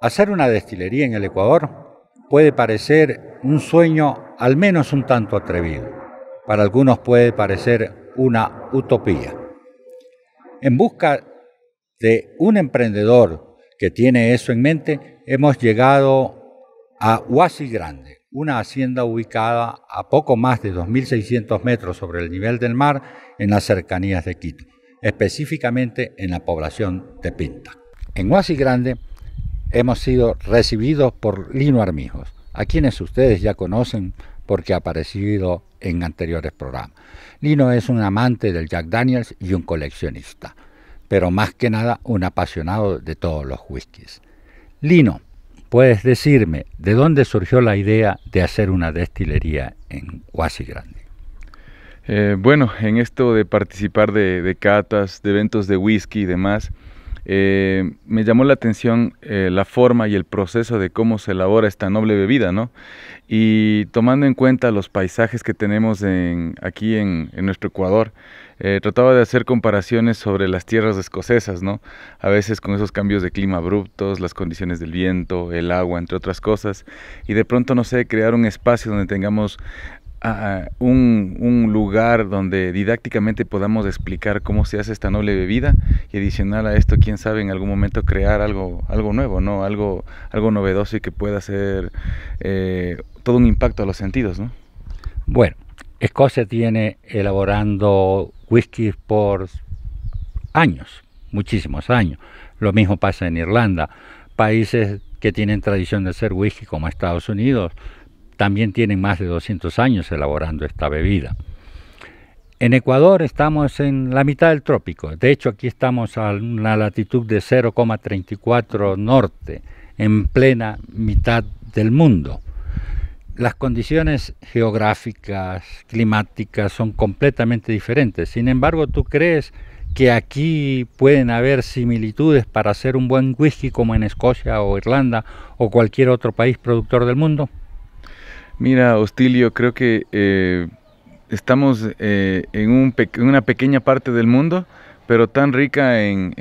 Hacer una destilería en el Ecuador puede parecer un sueño al menos un tanto atrevido. Para algunos puede parecer una utopía. En busca de un emprendedor que tiene eso en mente, hemos llegado a Huasi Grande, una hacienda ubicada a poco más de 2.600 metros sobre el nivel del mar en las cercanías de Quito, específicamente en la población de Pinta. En Huasi Grande hemos sido recibidos por Lino Armijos, a quienes ustedes ya conocen porque ha aparecido en anteriores programas. Lino es un amante del Jack Daniels y un coleccionista, pero más que nada un apasionado de todos los whiskies. Lino, ¿puedes decirme de dónde surgió la idea de hacer una destilería en Huasi Grande? Eh, bueno, en esto de participar de, catas, de eventos de whisky y demás, eh, me llamó la atención eh, la forma y el proceso de cómo se elabora esta noble bebida, ¿no? Y tomando en cuenta los paisajes que tenemos aquí en, nuestro Ecuador, eh, trataba de hacer comparaciones sobre las tierras escocesas, ¿no? A veces con esos cambios de clima abruptos, las condiciones del viento, el agua, entre otras cosas, y de pronto, no sé, crear un espacio donde tengamos a un, lugar donde didácticamente podamos explicar cómo se hace esta noble bebida y adicional a esto, quién sabe, en algún momento crear algo, algo nuevo, ¿no? Algo, algo novedoso y que pueda hacer eh, todo un impacto a los sentidos, ¿no? Bueno, Escocia tiene elaborando whisky por años, muchísimos años. Lo mismo pasa en Irlanda. Países que tienen tradición de hacer whisky como Estados Unidos, también tienen más de 200 años elaborando esta bebida. En Ecuador estamos en la mitad del trópico, de hecho aquí estamos a una latitud de 0,34 norte, en plena mitad del mundo. Las condiciones geográficas, climáticas son completamente diferentes, sin embargo tú crees que aquí pueden haber similitudes para hacer un buen whisky como en Escocia o Irlanda o cualquier otro país productor del mundo? Mira, Hostilio, creo que eh, estamos eh, en, un, en, una pequeña parte del mundo, pero tan rica en,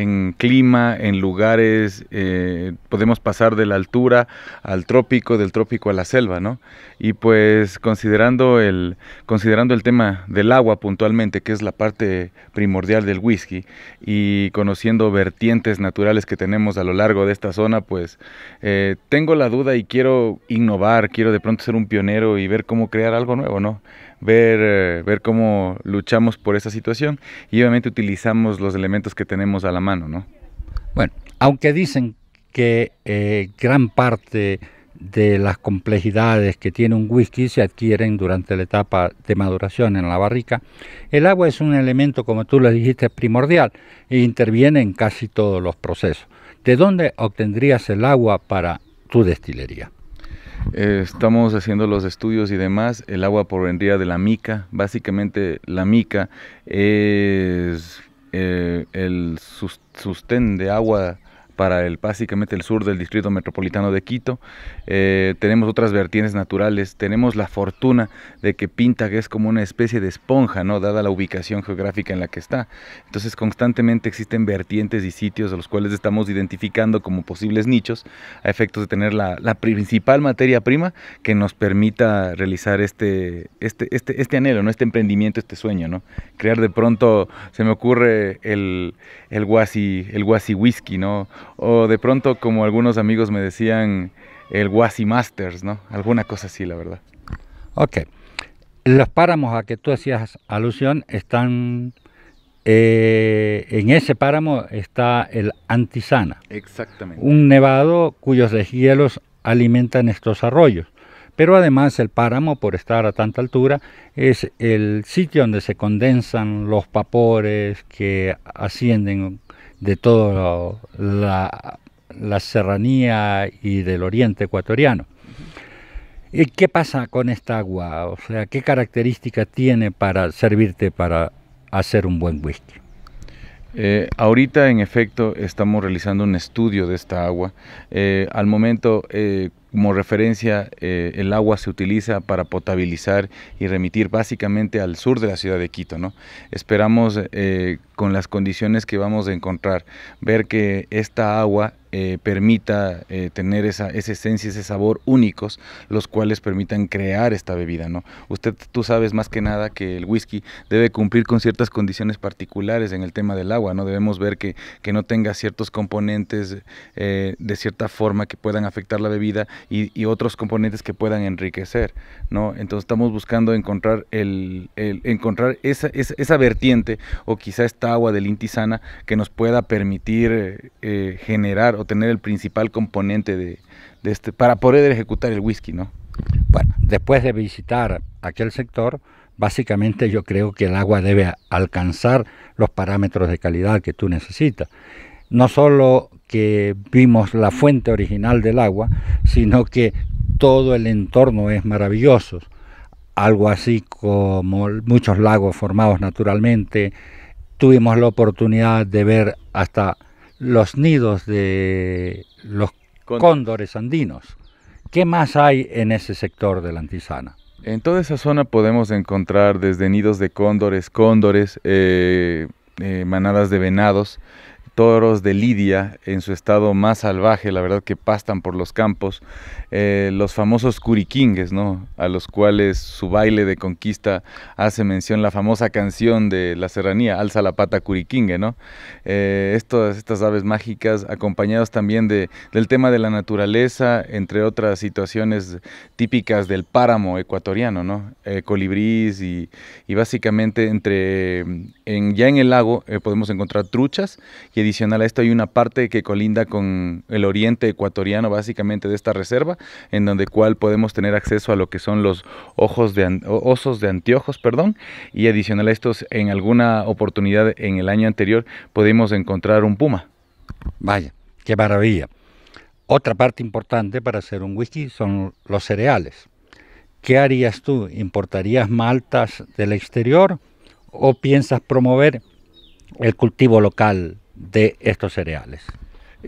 en clima, en lugares, eh, podemos pasar de la altura al trópico, del trópico a la selva, ¿no? Y pues considerando el, considerando el tema del agua puntualmente, que es la parte primordial del whisky, y conociendo vertientes naturales que tenemos a lo largo de esta zona, pues eh, tengo la duda y quiero innovar, quiero de pronto ser un pionero y ver cómo crear algo nuevo, ¿no? ver, eh, ver cómo luchamos por esa situación y obviamente utilizamos los elementos que tenemos a la mano, ¿no? Bueno, aunque dicen que eh, gran parte de las complejidades que tiene un whisky se adquieren durante la etapa de maduración en la barrica. El agua es un elemento, como tú lo dijiste, primordial e interviene en casi todos los procesos. ¿De dónde obtendrías el agua para tu destilería? Eh, estamos haciendo los estudios y demás. El agua provendría de la mica. Básicamente la mica es eh, el sustén de agua para el, básicamente el sur del distrito metropolitano de Quito. Eh, tenemos otras vertientes naturales, tenemos la fortuna de que Pinta es como una especie de esponja, ¿no? dada la ubicación geográfica en la que está. Entonces constantemente existen vertientes y sitios a los cuales estamos identificando como posibles nichos a efectos de tener la, principal materia prima que nos permita realizar este, este, este, este, anhelo, ¿no? este emprendimiento, este sueño. ¿no? Crear de pronto, se me ocurre el, el, guasi, el guasi whisky, ¿no? o de pronto, como algunos amigos me decían, el Wasi Masters, ¿no? Alguna cosa así, la verdad. Ok. Los páramos a que tú hacías alusión están. Eh, en ese páramo está el Antisana. Exactamente. Un nevado cuyos deshielos alimentan estos arroyos. Pero además el páramo, por estar a tanta altura, es el sitio donde se condensan los vapores que ascienden de toda la, la, serranía y del oriente ecuatoriano. ¿Y ¿Qué pasa con esta agua? O sea, ¿qué característica tiene para servirte para hacer un buen whisky? Eh, ahorita, en efecto, estamos realizando un estudio de esta agua. Eh, al momento, eh, como referencia, el agua se utiliza para potabilizar y remitir básicamente al sur de la ciudad de Quito. ¿no? Esperamos, con las condiciones que vamos a encontrar, ver que esta agua eh, permita eh, tener esa, esencia, ese sabor únicos, los cuales permitan crear esta bebida, ¿no? Usted, tú sabes más que nada que el whisky debe cumplir con ciertas condiciones particulares en el tema del agua, ¿no? Debemos ver que, no tenga ciertos componentes eh, de cierta forma que puedan afectar la bebida y, otros componentes que puedan enriquecer, ¿no? Entonces estamos buscando encontrar, el, encontrar esa, vertiente o quizá esta agua del intisana que nos pueda permitir generar tener el principal componente de, este, para poder ejecutar el whisky, ¿no? Bueno, después de visitar aquel sector, básicamente yo creo que el agua debe alcanzar los parámetros de calidad que tú necesitas. No solo que vimos la fuente original del agua, sino que todo el entorno es maravilloso. Algo así como muchos lagos formados naturalmente. Tuvimos la oportunidad de ver hasta los nidos de los cóndores andinos. ¿Qué más hay en ese sector de la Antisana? En toda esa zona podemos encontrar desde nidos de cóndores, cóndores, eh, eh, manadas de venados toros de Lidia en su estado más salvaje, la verdad que pastan por los campos, eh, los famosos curiquingues, ¿no? a los cuales su baile de conquista hace mención la famosa canción de la serranía, Alza la pata curiquingue. ¿no? Eh, estas, estas aves mágicas, acompañadas también de, del tema de la naturaleza, entre otras situaciones típicas del páramo ecuatoriano, eh, colibrís y, básicamente entre, en, ya en el lago podemos encontrar truchas y adicional a esto hay una parte que colinda con el oriente ecuatoriano, básicamente de esta reserva, en donde cual podemos tener acceso a lo que son los ojos de osos de anteojos, perdón, y adicional a estos, en alguna oportunidad en el año anterior pudimos encontrar un puma. Vaya, qué maravilla. Otra parte importante para hacer un whisky son los cereales. ¿Qué harías tú? ¿Importarías maltas del exterior o piensas promover el cultivo local de estos cereales.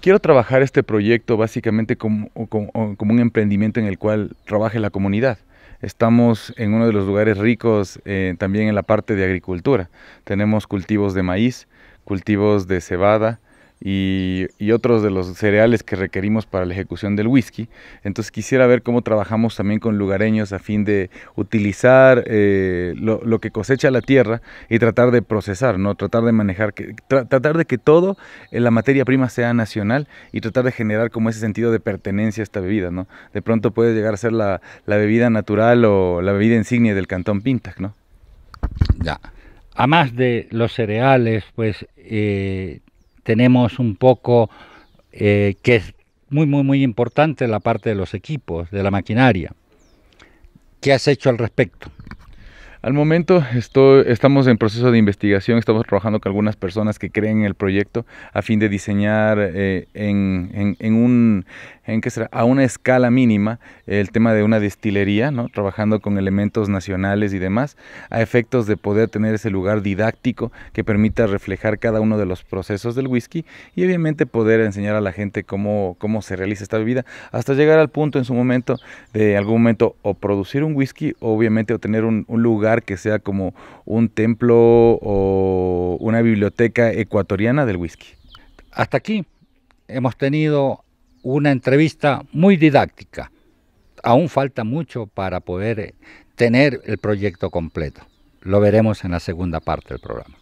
Quiero trabajar este proyecto básicamente como, un emprendimiento en el cual trabaje la comunidad. Estamos en uno de los lugares ricos eh, también en la parte de agricultura. Tenemos cultivos de maíz, cultivos de cebada, y, otros de los cereales que requerimos para la ejecución del whisky. Entonces quisiera ver cómo trabajamos también con lugareños a fin de utilizar eh, lo, que cosecha la tierra y tratar de procesar, ¿no? tratar de manejar, tratar de que todo en la materia prima sea nacional y tratar de generar como ese sentido de pertenencia a esta bebida. ¿no? De pronto puede llegar a ser la, bebida natural o la bebida insignia del cantón Pintac. ¿no? Ya. más de los cereales, pues eh, tenemos un poco eh, que es muy, muy, muy importante la parte de los equipos, de la maquinaria. ¿Qué has hecho al respecto? Al momento estoy, estamos en proceso de investigación, estamos trabajando con algunas personas que creen en el proyecto a fin de diseñar eh, en, un, en que será? a una escala mínima el tema de una destilería, ¿no? trabajando con elementos nacionales y demás, a efectos de poder tener ese lugar didáctico que permita reflejar cada uno de los procesos del whisky y obviamente poder enseñar a la gente cómo, cómo se realiza esta bebida, hasta llegar al punto en su momento de algún momento o producir un whisky o obviamente obtener un, un lugar que sea como un templo o una biblioteca ecuatoriana del whisky. Hasta aquí hemos tenido una entrevista muy didáctica. Aún falta mucho para poder eh, tener el proyecto completo. Lo veremos en la segunda parte del programa.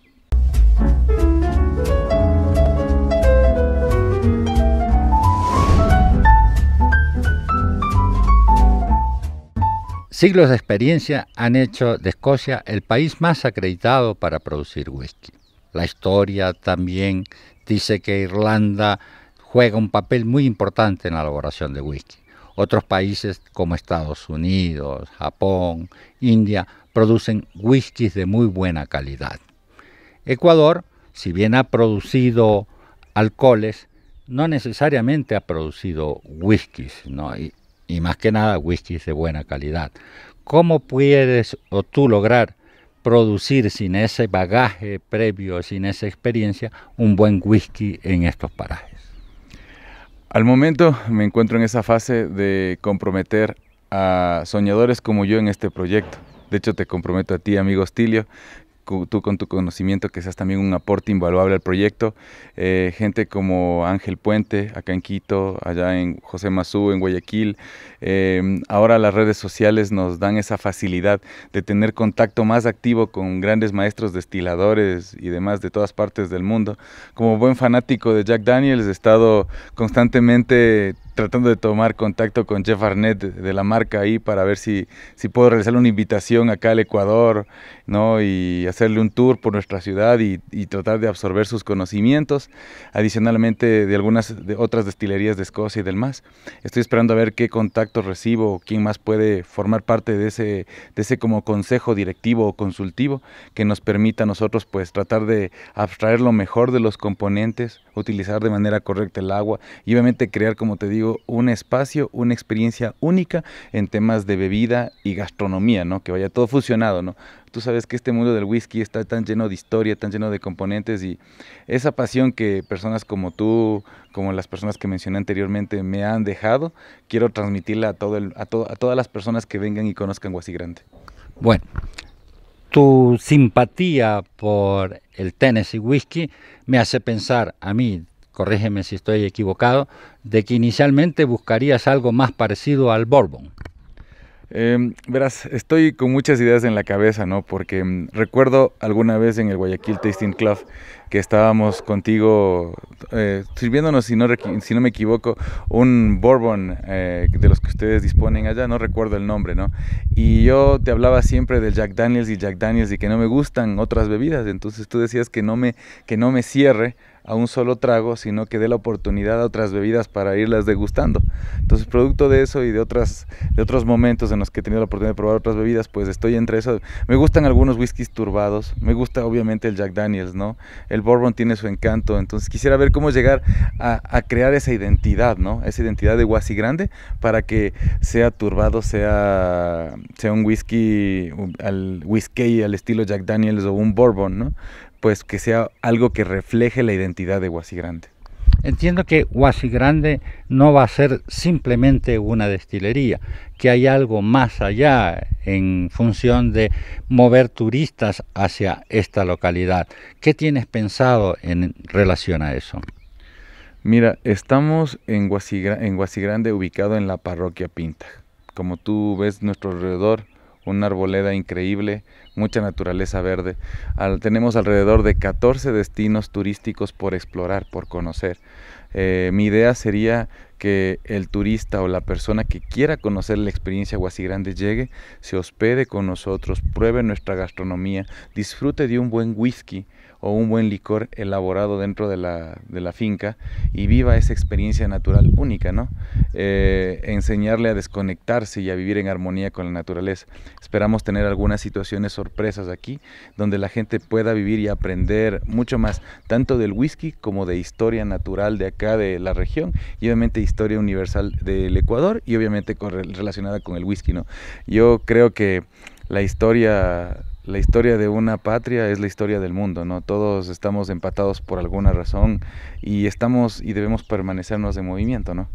Siglos de experiencia han hecho de Escocia el país más acreditado para producir whisky. La historia también dice que Irlanda juega un papel muy importante en la elaboración de whisky. Otros países como Estados Unidos, Japón, India producen whiskies de muy buena calidad. Ecuador, si bien ha producido alcoholes, no necesariamente ha producido whiskies, ¿no? y más que nada whisky de buena calidad. ¿Cómo puedes o tú lograr producir sin ese bagaje previo, sin esa experiencia, un buen whisky en estos parajes? Al momento me encuentro en esa fase de comprometer a soñadores como yo en este proyecto. De hecho, te comprometo a ti, amigo Stilio, tú con tu conocimiento que seas también un aporte invaluable al proyecto. Eh, gente como Ángel Puente, acá en Quito, allá en José Mazú, en Guayaquil. Em, ahora las redes sociales nos dan esa facilidad de tener contacto más activo con grandes maestros destiladores y demás de todas partes del mundo. Como buen fanático de Jack Daniels, he estado constantemente tratando de tomar contacto con Jeff Arnett de la marca ahí para ver si, si puedo realizarle una invitación acá al Ecuador, ¿no? Y hacerle un tour por nuestra ciudad y, tratar de absorber sus conocimientos, adicionalmente de algunas de otras destilerías de Escocia y del más. Estoy esperando a ver qué contactos recibo, quién más puede formar parte de ese, de ese como consejo directivo o consultivo que nos permita a nosotros pues tratar de abstraer lo mejor de los componentes utilizar de manera correcta el agua y obviamente crear, como te digo, un espacio, una experiencia única en temas de bebida y gastronomía, ¿no? Que vaya todo fusionado, ¿no? Tú sabes que este mundo del whisky está tan lleno de historia, tan lleno de componentes y esa pasión que personas como tú, como las personas que mencioné anteriormente me han dejado, quiero transmitirla a, todo a, todas las personas que vengan y conozcan Guasi Bueno, tu simpatía por el Tennessee whisky me hace pensar a mí, corrígeme si estoy equivocado, de que inicialmente buscarías algo más parecido al Bourbon. Em, verás, estoy con muchas ideas en la cabeza, ¿no? Porque mm, recuerdo alguna vez en el Guayaquil Tasting Club que estábamos contigo eh, sirviéndonos, si no, me equivoco, un bourbon eh, de los que ustedes disponen allá, no recuerdo el nombre, ¿no? Y yo te hablaba siempre del Jack Daniels y Jack Daniels y que no me gustan otras bebidas, entonces tú decías que no me, que no me cierre a un solo trago, sino que dé la oportunidad a otras bebidas para irlas degustando. Entonces, producto de eso y de otras de otros momentos en los que he tenido la oportunidad de probar otras bebidas, pues estoy entre eso. Me gustan algunos whiskies turbados, me gusta obviamente el Jack Daniels, ¿no? El Bourbon tiene su encanto, entonces quisiera ver cómo llegar a, crear esa identidad, ¿no? Esa identidad de Guasi Grande para que sea turbado, sea sea un whisky al whisky al estilo Jack Daniels o un Bourbon, ¿no? pues que sea algo que refleje la identidad de Guasigrande. Entiendo que Guasigrande no va a ser simplemente una destilería, que hay algo más allá en función de mover turistas hacia esta localidad. ¿Qué tienes pensado en relación a eso? Mira, estamos en Guasigrande, ubicado en la parroquia Pinta. Como tú ves nuestro alrededor, una arboleda increíble, mucha naturaleza verde. tenemos alrededor de 14 destinos turísticos por explorar, por conocer. Eh, mi idea sería que el turista o la persona que quiera conocer la experiencia Guasigrande llegue, se hospede con nosotros, pruebe nuestra gastronomía, disfrute de un buen whisky, o un buen licor elaborado dentro de la, finca y viva esa experiencia natural única, ¿no? Eh, enseñarle a desconectarse y a vivir en armonía con la naturaleza. Esperamos tener algunas situaciones sorpresas aquí donde la gente pueda vivir y aprender mucho más, tanto del whisky como de historia natural de acá de la región y obviamente historia universal del Ecuador y obviamente relacionada con el whisky, ¿no? Yo creo que la historia la historia de una patria es la historia del mundo, ¿no? Todos estamos empatados por alguna razón y estamos y debemos permanecernos en movimiento, ¿no?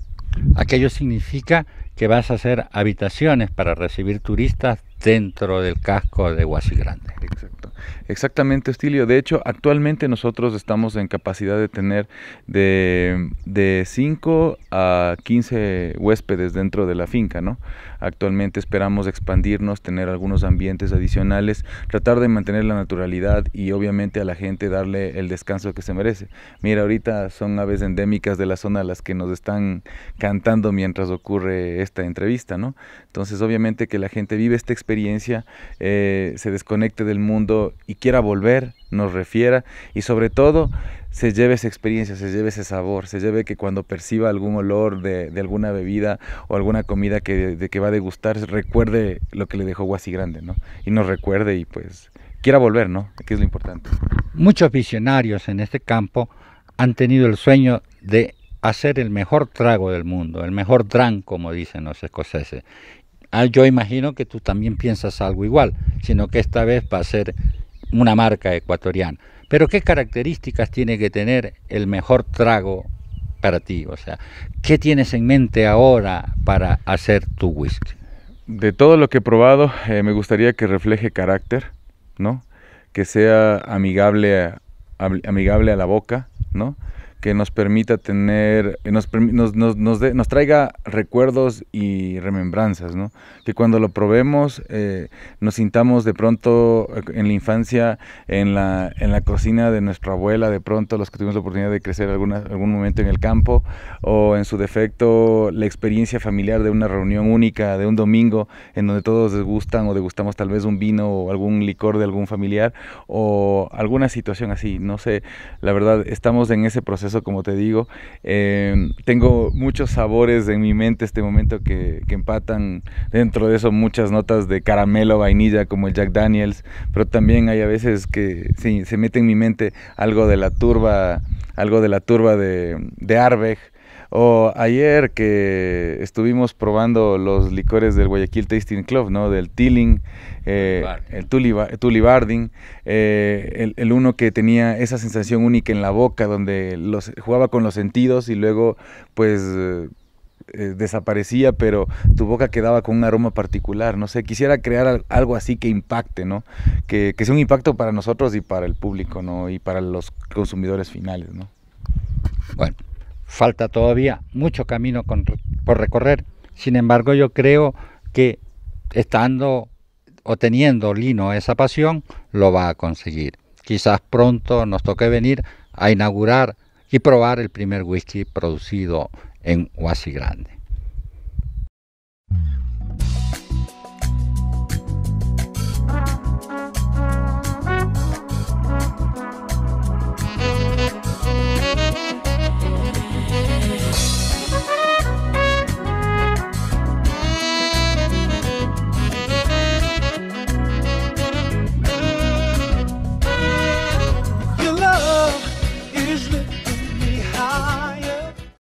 Aquello significa que vas a hacer habitaciones para recibir turistas dentro del casco de Huasi Grande. Exacto. Exactamente, Estilio. De hecho, actualmente nosotros estamos en capacidad de tener de, de 5 a 15 huéspedes dentro de la finca, ¿no? Actualmente esperamos expandirnos, tener algunos ambientes adicionales, tratar de mantener la naturalidad y obviamente a la gente darle el descanso que se merece. Mira, ahorita son aves endémicas de la zona las que nos están cantando mientras ocurre esta entrevista, ¿no? Entonces, obviamente que la gente vive esta experiencia experiencia, eh, se desconecte del mundo y quiera volver, nos refiera y sobre todo se lleve esa experiencia, se lleve ese sabor, se lleve que cuando perciba algún olor de, alguna bebida o alguna comida que, de, que va a degustar, recuerde lo que le dejó Guasi Grande, ¿no? Y nos recuerde y pues quiera volver, ¿no? Que es lo importante. Muchos visionarios en este campo han tenido el sueño de hacer el mejor trago del mundo, el mejor dran, como dicen los escoceses. Ah, yo imagino que tú también piensas algo igual, sino que esta vez va a ser una marca ecuatoriana. Pero ¿qué características tiene que tener el mejor trago para ti? O sea, ¿qué tienes en mente ahora para hacer tu whisky? De todo lo que he probado, eh, me gustaría que refleje carácter, ¿no? Que sea amigable amigable a la boca, ¿no? que nos permita tener, eh, nos, nos, nos, nos, traiga recuerdos y remembranzas, ¿no? Que cuando lo probemos eh, nos sintamos de pronto eh, en la infancia, en la, en la cocina de nuestra abuela, de pronto los que tuvimos la oportunidad de crecer alguna, algún momento en el campo, o en su defecto la experiencia familiar de una reunión única, de un domingo, en donde todos degustan o degustamos tal vez un vino o algún licor de algún familiar, o alguna situación así, no sé, la verdad, estamos en ese proceso eso como te digo. Em, tengo muchos sabores en mi mente este momento que, que, empatan dentro de eso muchas notas de caramelo, vainilla, como el Jack Daniels, pero también hay a veces que sí, se mete en mi mente algo de la turba, algo de la turba de, de o ayer que estuvimos probando los licores del Guayaquil Tasting Club, ¿no? Del Tilling, eh, el Tulibarding, eh, el, uno que tenía esa sensación única en la boca, donde los, jugaba con los sentidos y luego, pues... Eh, desaparecía, pero tu boca quedaba con un aroma particular. No sé, quisiera crear algo así que impacte, ¿no? Que, que sea un impacto para nosotros y para el público, ¿no? Y para los consumidores finales, ¿no? Bueno, Falta todavía mucho camino por recorrer. Sin embargo, yo creo que estando o teniendo Lino esa pasión, lo va a conseguir. Quizás pronto nos toque venir a inaugurar y probar el primer whisky producido en Huasi Grande.